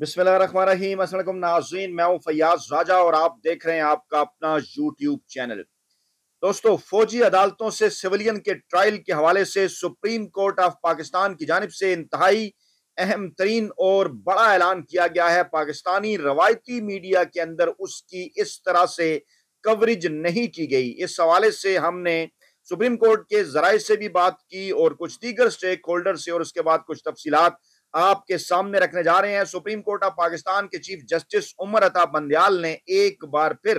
बिस्मिल्लाहिर्रहमानिर्रहीम अस्सलाम नाजीन मैं हूं फयाज राजा और आप देख रहे हैं आपका अपना यूट्यूब चैनल दोस्तों फौजी अदालतों से सिविलियन के ट्रायल के हवाले से सुप्रीम कोर्ट ऑफ पाकिस्तान की जानब से इंतहाई अहम तरीन और बड़ा ऐलान किया गया है पाकिस्तानी रवायती मीडिया के अंदर उसकी इस तरह से कवरेज नहीं की गई इस हवाले से हमने सुप्रीम कोर्ट के जराये से भी बात की और कुछ दीगर स्टेक होल्डर से और उसके बाद कुछ तफसीलात आपके सामने रखने जा रहे हैं सुप्रीम कोर्ट ऑफ पाकिस्तान के चीफ जस्टिस उमर अता बंदयाल ने एक बार फिर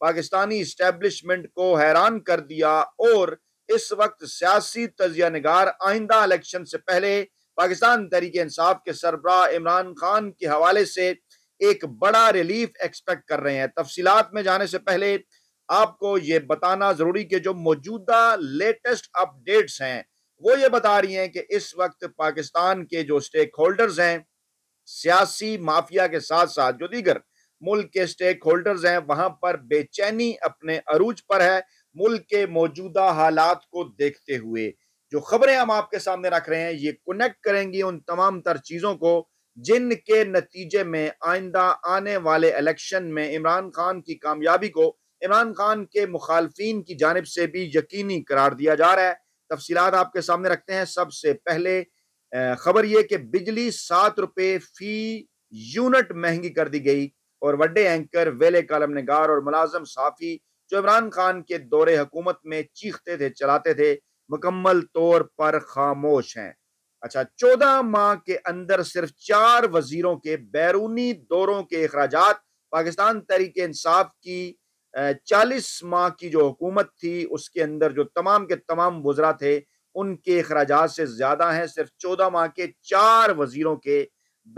पाकिस्तानी स्टैब्लिशमेंट को हैरान कर दिया और इस वक्त सियासी तजिया नगार आइंदा इलेक्शन से पहले पाकिस्तान तहरीक इंसाफ के सरबरा इमरान खान के हवाले से एक बड़ा रिलीफ एक्सपेक्ट कर रहे हैं तफसीत में जाने से पहले आपको ये बताना जरूरी कि जो मौजूदा लेटेस्ट अपडेट्स हैं वो ये बता रही हैं कि इस वक्त पाकिस्तान के जो स्टेक होल्डर्स हैं सियासी माफिया के साथ साथ जो दीगर मुल्क के स्टेक होल्डर्स हैं वहां पर बेचैनी अपने अरूज पर है मुल्क के मौजूदा हालात को देखते हुए जो खबरें हम आपके सामने रख रहे हैं ये कनेक्ट करेंगी उन तमाम तर चीज़ों को जिनके नतीजे में आइंदा आने वाले इलेक्शन में इमरान खान की कामयाबी को इमरान खान के मुखालफी की जानब से भी यकीनी करार दिया जा रहा है तफसीत आपके सामने रखते हैं सबसे पहले खबर यह कि बिजली सात रुपये फी यूनिट महंगी कर दी गई और वड्डे एंकर वेले कलम नगार और मुलाजम साफी जो इमरान खान के दौरे हुकूमत में चीखते थे चलाते थे मुकम्मल तौर पर खामोश हैं अच्छा चौदह माह के अंदर सिर्फ चार वजीरों के बैरूनी दौरों के अखराज पाकिस्तान तरीके इंसाफ की चालीस माह की जो हुकूमत थी उसके अंदर जो तमाम के तमाम वजरा थे उनके अखराज से ज़्यादा हैं सिर्फ चौदह माह के चार वजीरों के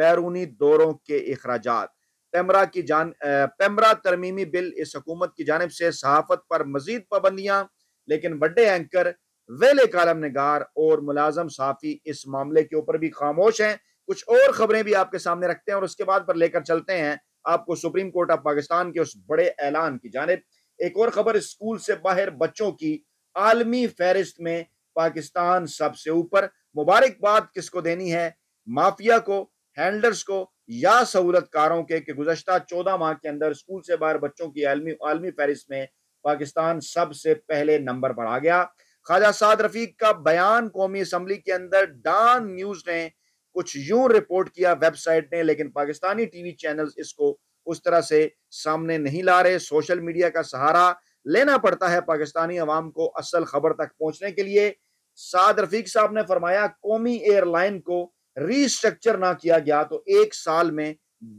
बैरूनी दौरों के अखराज पैमरा की जान पैमरा तरमीमी बिल इस हकूमत की जानब से सहाफत पर मजीद पाबंदियां लेकिन बड़े एंकर वेले कलम नगार और मुलाजम साफ़ी इस मामले के ऊपर भी खामोश हैं कुछ और खबरें भी आपके सामने रखते हैं और उसके बाद पर लेकर चलते हैं आपको सुप्रीम कोर्ट ऑफ पाकिस्तान के उस बड़े ऐलान की जानब एक और खबर स्कूल से बाहर बच्चों की आलमी फहरिस्त में पाकिस्तान सबसे ऊपर मुबारकबाद किसको देनी है माफिया को हैंडलर्स को या सहूलतकारों के गुजशत चौदह माह के अंदर स्कूल से बाहर बच्चों की आलमी आलमी फहरिस्त में पाकिस्तान सबसे पहले नंबर पर आ गया ख्वाजा साद रफीक का बयान कौमी असम्बली के अंदर डान न्यूज ने कुछ यूं रिपोर्ट किया वेबसाइट ने लेकिन पाकिस्तानी टीवी चैनल्स इसको उस तरह से सामने नहीं ला रहे सोशल मीडिया का सहारा लेना पड़ता है पाकिस्तानी अवाम को असल खबर तक पहुंचने के लिए साद रफीक साहब ने फरमाया कौमी एयरलाइन को रिस्ट्रक्चर ना किया गया तो एक साल में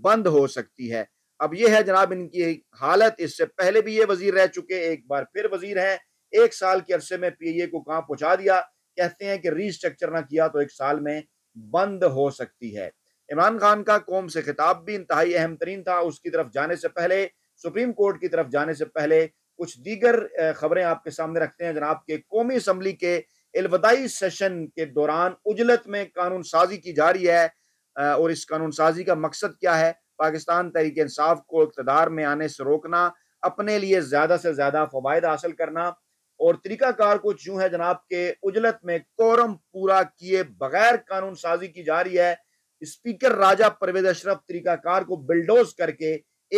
बंद हो सकती है अब यह है जनाब इनकी हालत इससे पहले भी ये वजीर रह चुके एक बार फिर वजीर हैं एक साल के अरसे में पीए को कहां पहुंचा दिया कहते हैं कि रिस्ट्रक्चर ना किया तो एक साल में बंद हो सकती है इमरान खान का कौम से खिताब भी इंतहाई अहम तरीन था उसकी तरफ जाने से पहले सुप्रीम कोर्ट की तरफ जाने से पहले कुछ दीगर खबरें आपके सामने रखते हैं जनाब के कौमी असम्बली के अलवदाई सेशन के दौरान उजलत में कानून साजी की जा रही है और इस कानून साजी का मकसद क्या है पाकिस्तान तहरीक इंसाफ को इकतदार में आने से रोकना अपने लिए ज्यादा से ज्यादा फवायद हासिल करना और तरीकाकार कुछ यूं है जनाब के उजलत में कोरम पूरा किए बगैर कानून साजी की जा रही है स्पीकर राजा परवेज अशरफ तरीकाकार को बिल्डोज करके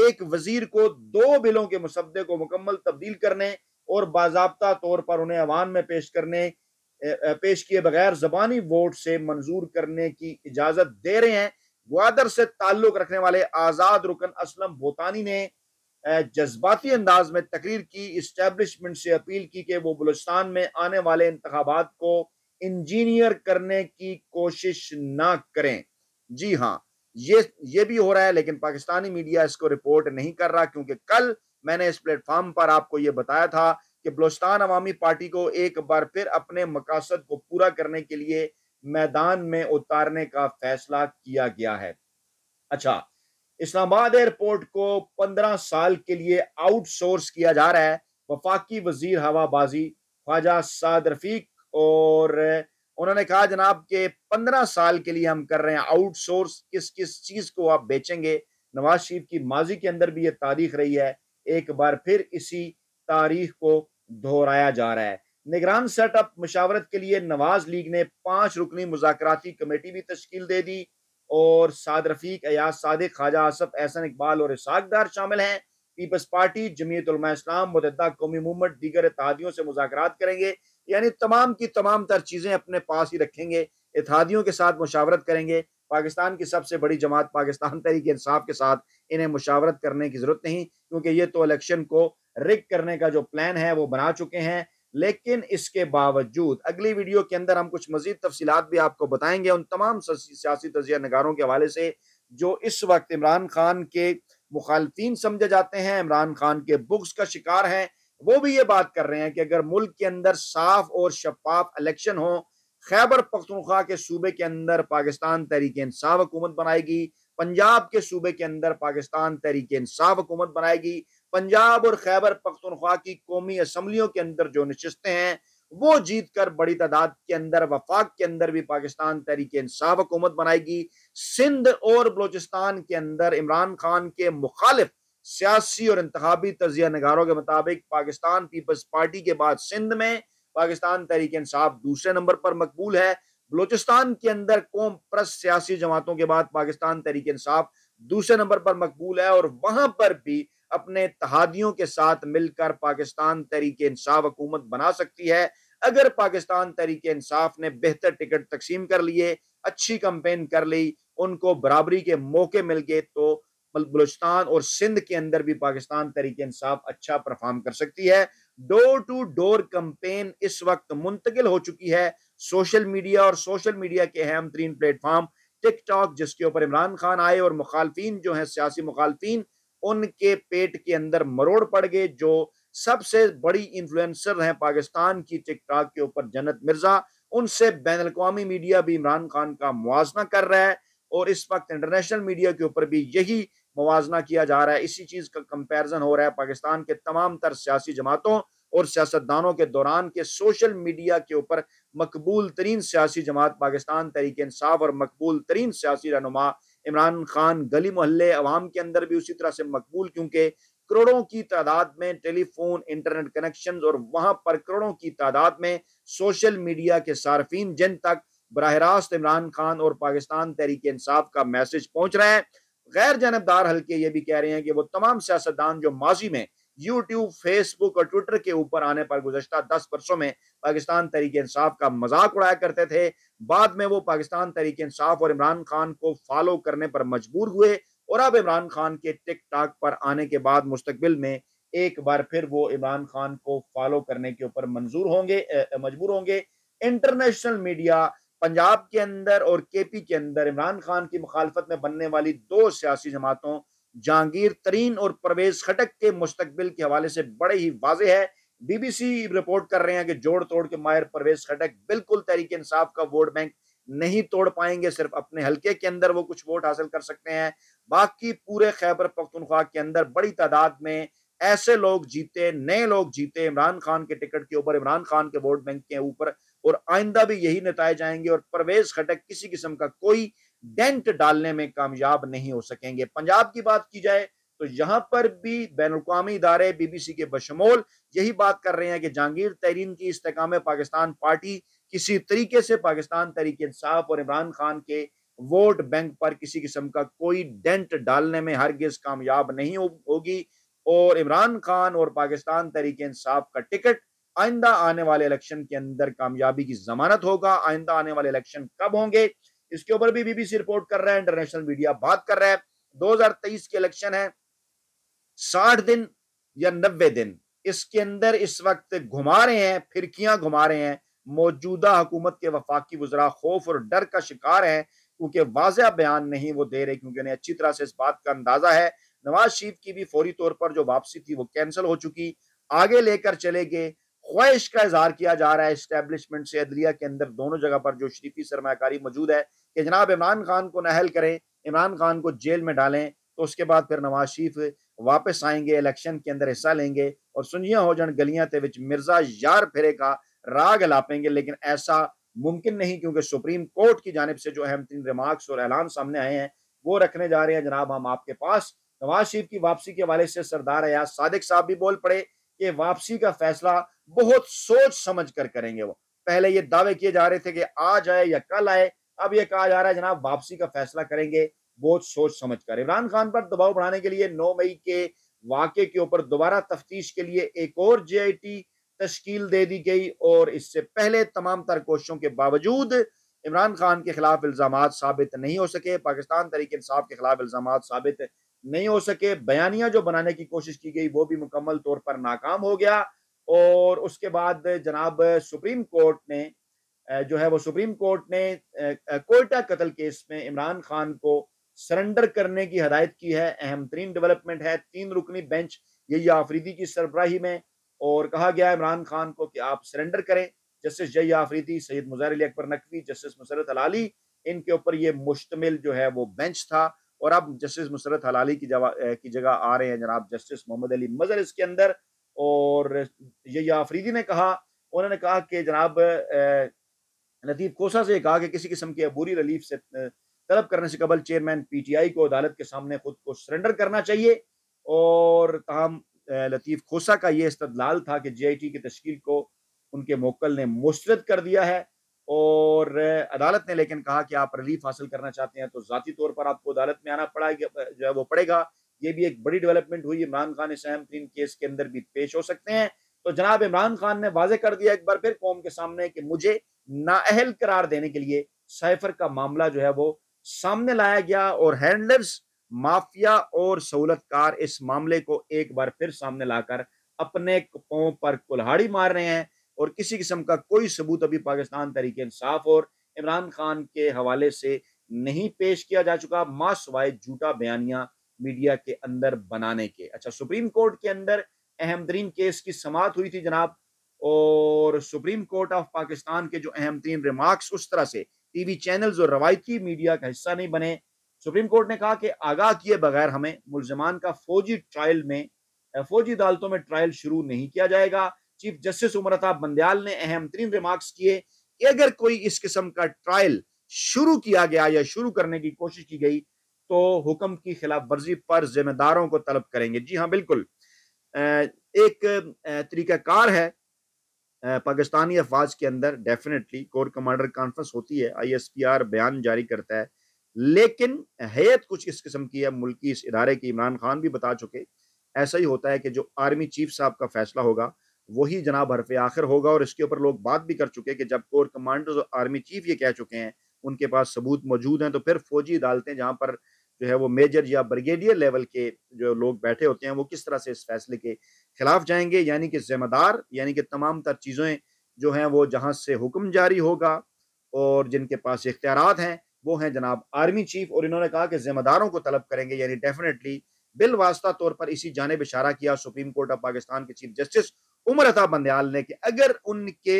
एक वजीर को दो बिलों के मुसदे को मुकम्मल तब्दील करने और बाबा तौर पर उन्हें अवान में पेश करने पेश किए बगैर जबानी वोट से मंजूर करने की इजाजत दे रहे हैं ग्वादर से ताल्लुक रखने वाले आजाद रुकन असलम भोतानी ने जज्बाती अंदाज में तकरीर की इस्टेब्लिशमेंट से अपील की कि वो बलुस्तान में आने वाले इंतबात को इंजीनियर करने की कोशिश ना करें जी हाँ ये ये भी हो रहा है लेकिन पाकिस्तानी मीडिया इसको रिपोर्ट नहीं कर रहा क्योंकि कल मैंने इस प्लेटफॉर्म पर आपको ये बताया था कि बलोस्तान अवामी पार्टी को एक बार फिर अपने मकासद को पूरा करने के लिए मैदान में उतारने का फैसला किया गया है अच्छा इस्लामाबाद एयरपोर्ट को पंद्रह साल के लिए आउटसोर्स किया जा रहा है वफाकी वजीर हवाबाजी ख्वाजा साद रफीक और उन्होंने कहा जनाब के पंद्रह साल के लिए हम कर रहे हैं आउटसोर्स किस किस चीज़ को आप बेचेंगे नवाज शरीफ की माजी के अंदर भी ये तारीख रही है एक बार फिर इसी तारीख को दोहराया जा रहा है निगरान सेटअप मशावरत के लिए नवाज लीग ने पांच रुकनी मुजाकती कमेटी भी तश्कील दे दी और साद रफीक अयाज सादिक ख्वाजा आसफ एहसन इकबाल और इसाकदार शामिल हैं पीपल्स पार्टी जमीयत इस्लाम मतदा कौमी मूवमेंट दीगर इतिहादियों से मुजाकर करेंगे यानी तमाम की तमाम तर चीज़ें अपने पास ही रखेंगे इतिहादियों के साथ मुशावरत करेंगे पाकिस्तान की सबसे बड़ी जमात पाकिस्तान तहरीक इंसाफ के साथ इन्हें मुशावरत करने की ज़रूरत नहीं क्योंकि ये तो इलेक्शन को रिक करने का जो प्लान है वो बना चुके हैं लेकिन इसके बावजूद अगली वीडियो के अंदर हम कुछ मजीद तफसीत भी आपको बताएंगे उन तमाम सियासी तजिया नगारों के हवाले से जो इस वक्त इमरान खान के मुखालफी समझे जाते हैं इमरान खान के बुक्स का शिकार हैं वो भी ये बात कर रहे हैं कि अगर मुल्क के अंदर साफ और शफाफ इलेक्शन हो खैबर पख्तनख्वा के सूबे के अंदर पाकिस्तान तहरीक इंसाफ हुकूमत बनाएगी पंजाब के सूबे के अंदर पाकिस्तान तहरीक इंसाफ हुकूमत बनाएगी पंजाब और खैबर पख्तनख्वा की कौमी असम्बलियों के अंदर जो नशस्तें हैं वो जीत कर बड़ी तादाद के अंदर वफाक के अंदर भी पाकिस्तान तहरीक इंसाफ हुकूमत बनाएगी सिंध और बलोचिस्तान के अंदर इमरान खान के मुखालिफ सियासी और इंतबी तजिया नगारों के मुताबिक पाकिस्तान पीपल्स पार्टी के बाद सिंध में पाकिस्तान तहरीक इंसाफ दूसरे नंबर पर मकबूल है बलोचिस्तान के अंदर कौम प्रस्त सियासी जमातों के बाद पाकिस्तान तहरीक इंसाफ दूसरे नंबर पर मकबूल है और वहां पर भी अपने तहादियों के साथ मिलकर पाकिस्तान तरीके इंसाफ हुकूमत बना सकती है अगर पाकिस्तान तरीके इंसाफ ने बेहतर टिकट तकसीम कर लिए अच्छी कंपेन कर ली उनको बराबरी के मौके मिल गए तो बलुचस्तान और सिंध के अंदर भी पाकिस्तान तरीके इंसाफ अच्छा परफॉर्म कर सकती है डोर टू डोर कंपेन इस वक्त मुंतकिल हो चुकी है सोशल मीडिया और सोशल मीडिया के अहम तरीन प्लेटफॉर्म टिकटॉक जिसके ऊपर इमरान खान आए और मुखालफी जो है सियासी मुखालफी उनके पेट के अंदर मरोड़ पड़ गए जो सबसे बड़ी इन्फ्लुएंसर हैं पाकिस्तान की टिकटॉक के ऊपर जन्नत मिर्जा उनसे बैन अवी मीडिया भी इमरान खान का मुआजना कर रहा है और इस वक्त इंटरनेशनल मीडिया के ऊपर भी यही मुजना किया जा रहा है इसी चीज़ का कंपैरिजन हो रहा है पाकिस्तान के तमाम तर सियासी जमातों और सियासतदानों के दौरान के सोशल मीडिया के ऊपर मकबूल तरीन सियासी जमात पाकिस्तान तरीके इंसाफ और मकबूल तरीन सियासी रहनुमा इमरान खान गली मोहल्ले अवाम के अंदर भी उसी तरह से मकबूल क्योंकि करोड़ों की तादाद में टेलीफोन इंटरनेट कनेक्शन और वहां पर करोड़ों की तादाद में सोशल मीडिया के सार्फिन जिन तक बरह रास्त इमरान खान और पाकिस्तान तहरीक इंसाफ का मैसेज पहुंच रहा है गैर जानबदार हल्के ये भी कह रहे हैं कि वो तमाम सियासतदान जो माजी में यूट्यूब फेसबुक और ट्विटर के ऊपर आने पर गुजशत दस वर्षों में पाकिस्तान तरीके इंसाफ का मजाक उड़ाया करते थे बाद में वो पाकिस्तान तरीके इंसाफ और इमरान खान को फॉलो करने पर मजबूर हुए और अब इमरान खान के टिक टाक पर आने के बाद मुस्तबिल में एक बार फिर वो इमरान खान को फॉलो करने के ऊपर मंजूर होंगे मजबूर होंगे इंटरनेशनल मीडिया पंजाब के अंदर और केपी के अंदर इमरान खान की मुखालफत में बनने वाली दो सियासी जमातों जहांगीर तरीन और परवेज खटक के मुस्तबिल के हवाले से बड़े ही वाजे है बीबीसी रिपोर्ट कर रहे हैं कि जोड़ तोड़ के मायर परवेज खटक बिल्कुल तहरीक इंसाफ का वोट बैंक नहीं तोड़ पाएंगे सिर्फ अपने हलके के अंदर वो कुछ वोट हासिल कर सकते हैं बाकी पूरे खैबर पख्तनख्वा के अंदर बड़ी तादाद में ऐसे लोग जीते नए लोग जीते इमरान खान के टिकट के ऊपर इमरान खान के वोट बैंक के ऊपर और आइंदा भी यही नतज आएंगे और परवेज खटक किसी किस्म का कोई डेंट डालने में कामयाब नहीं हो सकेंगे पंजाब की बात की जाए तो यहां पर भी बैन अवी इदारे बीबीसी के बशमोल यही बात कर रहे हैं कि जहांगीर तहरीन की इस्तेकाम पाकिस्तान पार्टी किसी तरीके से पाकिस्तान तरीके इंसाफ और इमरान खान के वोट बैंक पर किसी किस्म का कोई डेंट डालने में हरगिज कामयाब नहीं होगी और इमरान खान और पाकिस्तान तरीके इंसाफ का टिकट आइंदा आने वाले इलेक्शन के अंदर कामयाबी की जमानत होगा आइंदा आने वाले इलेक्शन कब होंगे इसके ऊपर भी बीबीसी रिपोर्ट कर रहा है इंटरनेशनल मीडिया बात कर रहा है 2023 के इलेक्शन है 60 दिन या 90 दिन इसके अंदर इस वक्त घुमा रहे हैं फिरकियां घुमा रहे हैं मौजूदा हुकूमत के वफाकी वजरा खौफ और डर का शिकार है क्योंकि वाजह बयान नहीं वो दे रहे क्योंकि उन्हें अच्छी तरह से इस बात का अंदाजा है नवाज शरीफ की भी फौरी तौर पर जो वापसी थी वो कैंसिल हो चुकी आगे लेकर चले गए ख्वाहिश का इजहार किया जा रहा है इस्टेब्लिशमेंट से अदलिया के अंदर दोनों जगह पर जो शरीफी सरमाकारी मौजूद है कि जनाब इमरान खान को नहल करें इमरान खान को जेल में डालें तो उसके बाद फिर नवाज शरीफ वापस आएंगे इलेक्शन के अंदर हिस्सा लेंगे और सुनिया हो जन गलियां ते विच मिर्जा यार फिरेगा राग लापेंगे लेकिन ऐसा मुमकिन नहीं क्योंकि सुप्रीम कोर्ट की जानब से जो अहम तीन रिमार्क्स और ऐलान सामने आए हैं वो रखने जा रहे हैं जनाब हम आपके पास नवाज शरीफ की वापसी के हवाले से सरदार अयाज सादिक साहब भी बोल पड़े कि वापसी का फैसला बहुत सोच समझ कर करेंगे वो पहले ये दावे किए जा रहे थे कि आज आए या कल आए अब यह कहा जा रहा है जनाब वापसी का फैसला करेंगे बहुत सोच समझ कर इमरान खान पर दबाव बढ़ाने के लिए नौ मई के वाक़े के ऊपर दोबारा तफ्तीश के लिए एक और जे आई टी तश्कील दे दी गई और इससे पहले तमाम तर कोशिशों के बावजूद इमरान खान के खिलाफ इल्जाम साबित नहीं हो सके पाकिस्तान तरीके इंसाफ के खिलाफ इल्जाम साबित नहीं हो सके बयानियां जो बनाने की कोशिश की गई वो भी मुकम्मल तौर पर नाकाम हो गया और उसके बाद जनाब सुप्रीम कोर्ट ने जो है वो सुप्रीम कोर्ट ने कोयटा कत्ल केस में इमरान खान को सरेंडर करने की हदायत की है अहम तरीन डेवलपमेंट है तीन रुकनी बेंच यही आफरीदी की सरबराही में और कहा गया इमरान खान को कि आप सरेंडर करें जस्टिस जय आफरीदी सैयद मुजहर अली अकबर नकवी जस्टिस मुसरत हलाली इनके ऊपर ये मुश्तमिल जो है वो बेंच था और अब जस्टिस मुसरत हलाली की जवाब की जगह आ रहे हैं जनाब जस्टिस मोहम्मद अली मजर इसके अंदर और यही आफरीदी ने कहा उन्होंने कहा कि जनाब लतीफ़ कोसा से कहा कि किसी किस्म की अबूरी रिलीफ से तलब करने से कबल चेयरमैन पीटीआई को अदालत के सामने खुद को सरेंडर करना चाहिए और तहम लतीफ़ खोसा का ये इस्तलाल था कि जे आई टी की तश्कील को उनके मोकल ने मुस्रद कर दिया है और अदालत ने लेकिन कहा कि आप रिलीफ हासिल करना चाहते हैं तो जतीी तौर पर आपको अदालत में आना पड़ा जो है वो पड़ेगा ये भी एक बड़ी डेवलपमेंट हुई इमरान खान इस अहम तीन केस के अंदर भी पेश हो सकते हैं तो जनाब इमरान खान ने वाजे कर दिया एक बार फिर कौम के सामने कि मुझे नाअहल करार देने के लिए सैफर का मामला जो है वो सामने लाया गया और हैंडलर्स माफिया और सहूलतकार इस मामले को एक बार फिर सामने लाकर अपने पाँव पर कुल्हाड़ी मार रहे हैं और किसी किस्म का कोई सबूत अभी पाकिस्तान तरीके इंसाफ और इमरान खान के हवाले से नहीं पेश किया जा चुका मासवाए झूठा बयानिया मीडिया के अंदर बनाने के अच्छा सुप्रीम कोर्ट के अंदर अहम तरीन केस की समात हुई थी जनाब और सुप्रीम कोर्ट ऑफ पाकिस्तान के जो अहम तरीन रिमार्क्स उस तरह से टीवी चैनल्स और रवायती मीडिया का हिस्सा नहीं बने सुप्रीम कोर्ट ने कहा कि आगाह किए बगैर हमें मुलजमान का फौजी ट्रायल में फौजी अदालतों में ट्रायल शुरू नहीं किया जाएगा चीफ जस्टिस उम्रता बंदयाल ने अहम तरीन रिमार्क्स किए कि अगर कोई इस किस्म का ट्रायल शुरू किया गया या शुरू करने की कोशिश की गई तो हुक्म की खिलाफ वर्जी पर जिम्मेदारों को तलब करेंगे जी हाँ बिल्कुल एक तरीकाकार है पाकिस्तानी अफवाज के अंदर डेफिनेटली कोर कमांडर कॉन्फ्रेंस होती है आईएसपीआर बयान जारी करता है लेकिन हैत कुछ इस किस्म की है मुल्की इस इदारे की इमरान खान भी बता चुके ऐसा ही होता है कि जो आर्मी चीफ साहब का फैसला होगा वही जनाब हरफे आखिर होगा और इसके ऊपर लोग बात भी कर चुके हैं कि जब कोर कमांडर्स और आर्मी चीफ ये कह चुके हैं उनके पास सबूत मौजूद हैं तो फिर फौजी अदालतें जहाँ पर जो है वो मेजर या ब्रिगेडियर लेवल के जो लोग बैठे होते हैं वो किस तरह से इस फैसले के खिलाफ जाएंगे यानी कि जिम्मेदार यानी कि तमाम तर चीज़ें जो हैं वो जहाँ से हुक्म जारी होगा और जिनके पास इख्तियार हैं वो हैं जनाब आर्मी चीफ और इन्होंने कहा कि जिम्मेदारों को तलब करेंगे यानी डेफिनेटली बिल वास्ता तौर पर इसी जानब इशारा किया सुप्रीम कोर्ट ऑफ पाकिस्तान के चीफ जस्टिस उमर अता बंदयाल ने कि अगर उनके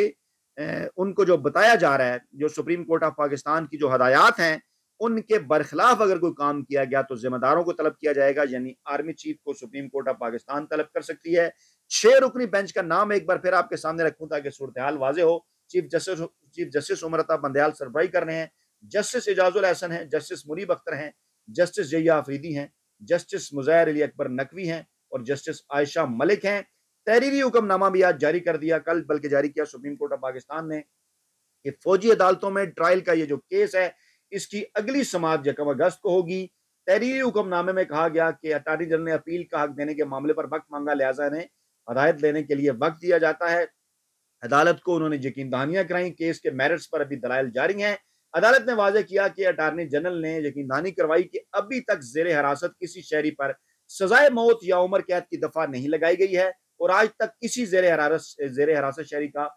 उनको जो बताया जा रहा है जो सुप्रीम कोर्ट ऑफ पाकिस्तान की जो हदायत हैं उनके बरखिलाफ अगर कोई काम किया गया तो जिम्मेदारों को तलब किया जाएगा यानी आर्मी चीफ को सुप्रीम कोर्ट ऑफ पाकिस्तान तलब कर सकती है छह रुकनी बेंच का नाम एक बार फिर आपके सामने रखूं ताकि सूरत हाल वाजे हो chief justice chief justice उमरता Bandial सरबराई कर रहे हैं जस्टिस एजाजुल हसन है जस्टिस मुनीब अख्तर हैं जस्टिस जैया आफरीदी हैं जस्टिस मुजाहिर अली अकबर नकवी हैं और जस्टिस आयशा मलिक हैं तहरीरी हुक्मनामा भी आज जारी कर दिया कल बल्कि जारी किया सुप्रीम कोर्ट ऑफ पाकिस्तान ने कि फौजी अदालतों में ट्रायल का ये जो केस है इसकी अगली समाज जकम अगस्त को होगी तहरीर हुक्मनामे में कहा गया कि अटार्नी जनरल ने अपील का हक देने के मामले पर वक्त मांगा लिहाजा ने हदायत देने के लिए वक्त दिया जाता है अदालत को उन्होंने यकीन दहानियां कराई केस के मेरिट्स पर अभी दलाइल जारी हैं अदालत ने वाजे किया कि अटारनी जनरल ने यकीन दहानी करवाई कि अभी तक जेर हिरासत किसी शहरी पर सजाए मौत या उम्र कैद की दफा नहीं लगाई गई है और आज तक किसी जेर हरासत जेर हरासत शहरी का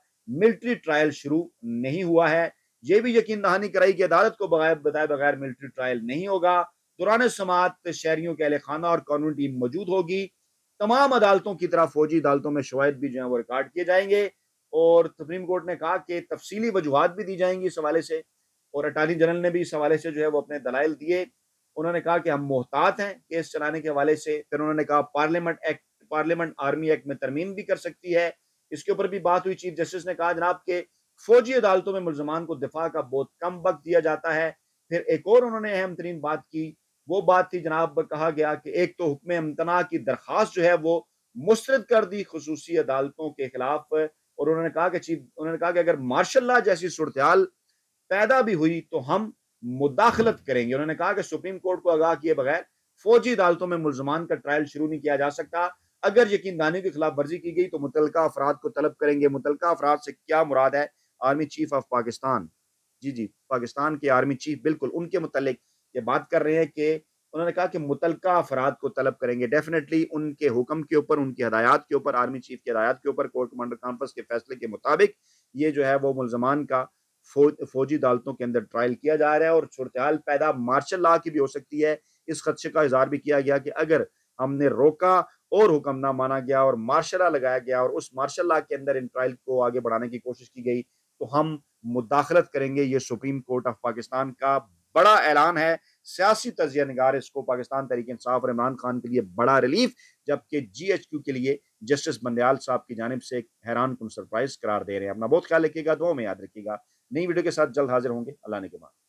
मिलिट्री ट्रायल शुरू नहीं हुआ है ये भी यकीन दहानी कराई कि अदालत को बगैर बताए बगैर मिलिट्री ट्रायल नहीं होगा दुरान समात शहरियों के अहल खाना और कानून टीम मौजूद होगी तमाम अदालतों की तरह फौजी अदालतों में शवायद भी जो है वो रिकॉर्ड किए जाएंगे और सुप्रीम कोर्ट ने कहा कि तफसीली वजूहत भी दी जाएंगी इस हवाले से और अटारनी जनरल ने भी इस हवाले से जो है वो अपने दलाइल दिए उन्होंने कहा कि हम मोहतात हैं केस चलाने के हवाले से फिर उन्होंने कहा parliament act parliament army act में तरमीम भी कर सकती है इसके ऊपर भी बात हुई चीफ जस्टिस ने कहा जनाब के फौजी अदालतों में मुलजमान को दिफा का बहुत कम वक्त दिया जाता है फिर एक और उन्होंने अहम तरीन बात की वो बात थी जनाब कहा गया कि एक तो हुक्म अमतना की दरख्वास्त जो है वो मुस्रद कर दी खसूसी अदालतों के खिलाफ और उन्होंने कहा कि चीफ उन्होंने कहा कि अगर मार्शल जैसी सूरत पैदा भी हुई तो हम मुदाखलत करेंगे उन्होंने कहा कि सुप्रीम कोर्ट को आगाह किए बगैर फौजी अदालतों में मुलजमान का ट्रायल शुरू नहीं किया जा सकता अगर यकीन दानी की खिलाफ वर्जी की गई तो मुतलका अफराद को तलब करेंगे मुतलका अफराद से क्या मुराद है आर्मी चीफ ऑफ पाकिस्तान जी जी पाकिस्तान के आर्मी चीफ बिल्कुल उनके मतलब ये बात कर रहे हैं कि उन्होंने कहा कि मुतलका अफराद को तलब करेंगे डेफिनेटली उनके हुक्म के ऊपर उनकी हदायत के ऊपर आर्मी चीफ की हदायत के ऊपर कोर कमांडर कॉन्फ्रेंस के फैसले के मुताबिक ये जो है वो मुलजमान का फौज फौजी अदालतों के अंदर ट्रायल किया जा रहा है और सूरत पैदा मार्शल ला की भी हो सकती है इस खदशे का इजहार भी किया गया कि अगर हमने रोका और हुक्म ना माना गया और मार्शल लॉ लगाया गया और उस मार्शल लॉ के अंदर इन ट्रायल को आगे बढ़ाने की कोशिश की गई तो हम मुदाखलत करेंगे ये सुप्रीम कोर्ट ऑफ पाकिस्तान का बड़ा ऐलान है सियासी तजिया नगार इसको पाकिस्तान तरीके इंसाफ और इमरान खान के लिए बड़ा रिलीफ जबकि जी एच क्यू के लिए जस्टिस बंदयाल साहब की जानब से एक हैरान कन सरप्राइज करार दे रहे हैं अपना बहुत ख्याल रखिएगा दो में याद रखिएगा नई वीडियो के साथ जल्द हाजिर होंगे अल्लाह ने के बाद